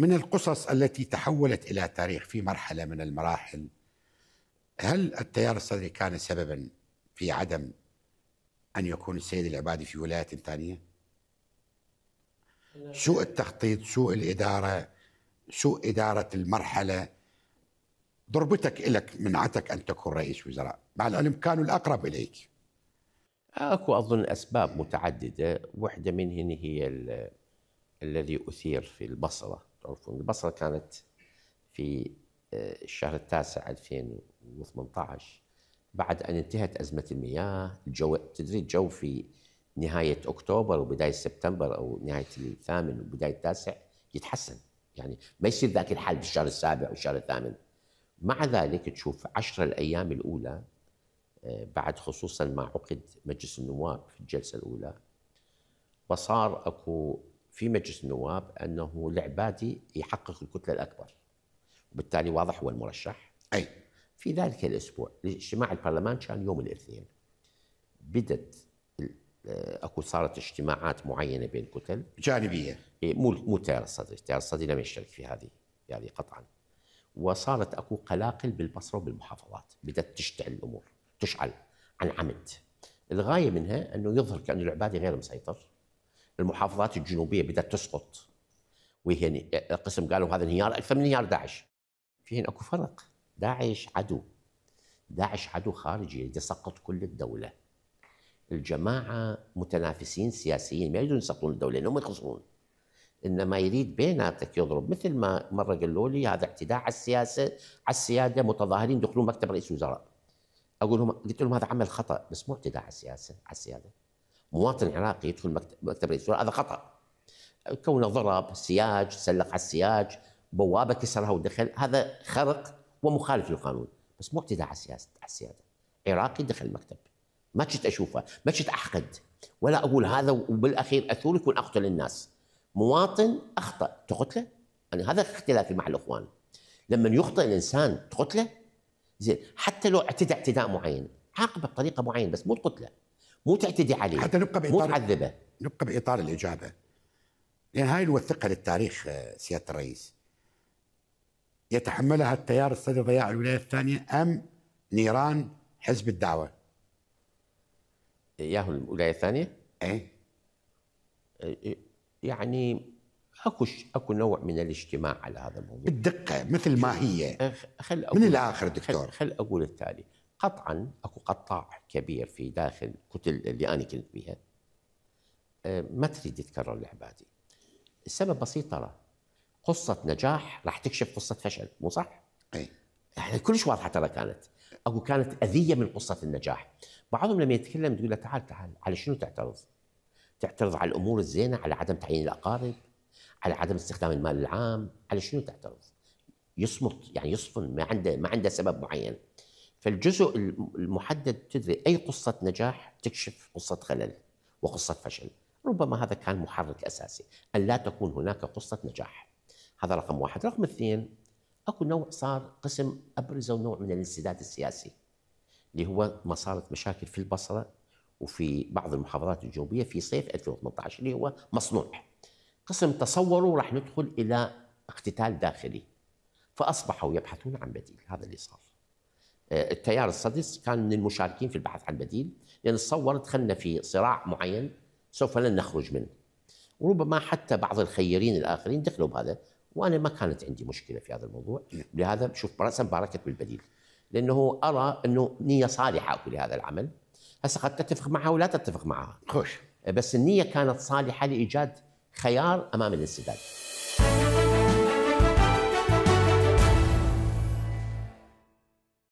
من القصص التي تحولت الى تاريخ في مرحله من المراحل هل التيار الصدري كان سببا في عدم ان يكون السيد العبادي في ولايه ثانيه؟ سوء التخطيط، سوء الاداره، سوء اداره المرحله ضربتك لك منعتك ان تكون رئيس وزراء، مع العلم كانوا الاقرب اليك. اكو اظن اسباب متعدده، واحده منهن هي الذي اثير في البصره عفوا البصره كانت في آه، الشهر التاسع 2018 بعد ان انتهت ازمه المياه الجو تدري الجو في نهايه اكتوبر وبدايه سبتمبر او نهايه الثامن وبدايه التاسع يتحسن يعني ما يصير ذاك الحال بالشهر السابع والشهر الثامن مع ذلك تشوف عشر الايام الاولى آه، بعد خصوصا ما عقد مجلس النواب في الجلسه الاولى وصار اكو في مجلس النواب انه العبادي يحقق الكتله الاكبر وبالتالي واضح هو المرشح اي في ذلك الاسبوع اجتماع البرلمان كان يوم الاثنين بدت آه، اكو صارت اجتماعات معينه بين كتل جانبيه مو مو تيار الصدري، تيار الصدري لم يشترك في هذه يعني قطعا وصارت اكو قلاقل بالبصره وبالمحافظات بدات تشتعل الامور تشعل عن عمد الغايه منها انه يظهر كان العبادي غير مسيطر المحافظات الجنوبيه بدات تسقط وهي قسم قالوا هذا انهيار اكثر من انهيار داعش في هنا اكو فرق داعش عدو داعش عدو خارجي يريد يسقط كل الدوله الجماعه متنافسين سياسيين ما يريدون يسقطون الدوله لانهم يخسرون انما يريد بيناتك يضرب مثل ما مره قالوا لي هذا اعتداء على السياسه على السياده متظاهرين يدخلون مكتب رئيس وزراء اقول لهم قلت لهم هذا عمل خطا بس مو اعتداء على السياسه على السياده مواطن عراقي يدخل مكتب, رئيس الوزراء هذا خطا كونه ضرب سياج سلق على السياج بوابه كسرها ودخل هذا خرق ومخالف للقانون بس مو اعتداء على السياسه على السياده عراقي دخل المكتب ما كنت اشوفه ما كنت احقد ولا اقول هذا وبالاخير اثور يكون اقتل الناس مواطن اخطا تقتله يعني هذا اختلافي مع الاخوان لما يخطئ الانسان تقتله زين حتى لو اعتدى اعتداء معين عاقبه بطريقه معينه بس مو تقتله مو تعتدي عليه حتى نبقى بإطار مو تعذبه نبقى بإطار الإجابة لأن هاي نوثقها للتاريخ آه، سيادة الرئيس يتحملها التيار الصدر ضياع الولاية الثانية أم نيران حزب الدعوة ياهم الولاية الثانية؟ إيه آه، آه، يعني اكو اكو نوع من الاجتماع على هذا الموضوع بالدقه مثل ما هي خل أقول من الاخر دكتور خل, خل اقول التالي قطعا اكو قطاع كبير في داخل كتل اللي انا كنت بها آه، ما تريد تتكرر لعبادي السبب بسيط ترى قصه نجاح راح تكشف قصه فشل مو صح؟ اي احنا يعني كلش واضحه ترى كانت اكو كانت اذيه من قصه النجاح بعضهم لما يتكلم تقول له تعال تعال على شنو تعترض؟ تعترض على الامور الزينه على عدم تعيين الاقارب على عدم استخدام المال العام على شنو تعترض؟ يصمت يعني يصفن ما عنده ما عنده سبب معين فالجزء المحدد تدري اي قصه نجاح تكشف قصه خلل وقصه فشل ربما هذا كان محرك اساسي ان لا تكون هناك قصه نجاح هذا رقم واحد رقم اثنين اكو نوع صار قسم ابرز نوع من الانسداد السياسي اللي هو ما صارت مشاكل في البصره وفي بعض المحافظات الجنوبيه في صيف 2018 اللي هو مصنوع قسم تصوروا راح ندخل الى اقتتال داخلي فاصبحوا يبحثون عن بديل هذا اللي صار آه، التيار السادس كان من المشاركين في البحث عن بديل لأن تصور دخلنا في صراع معين سوف لن نخرج منه وربما حتى بعض الخيرين الآخرين دخلوا بهذا وأنا ما كانت عندي مشكلة في هذا الموضوع لهذا شوف رأسا باركت بالبديل لأنه أرى أنه نية صالحة أكو لهذا العمل هسه قد تتفق معها ولا تتفق معها خوش بس النية كانت صالحة لإيجاد خيار أمام الانسداد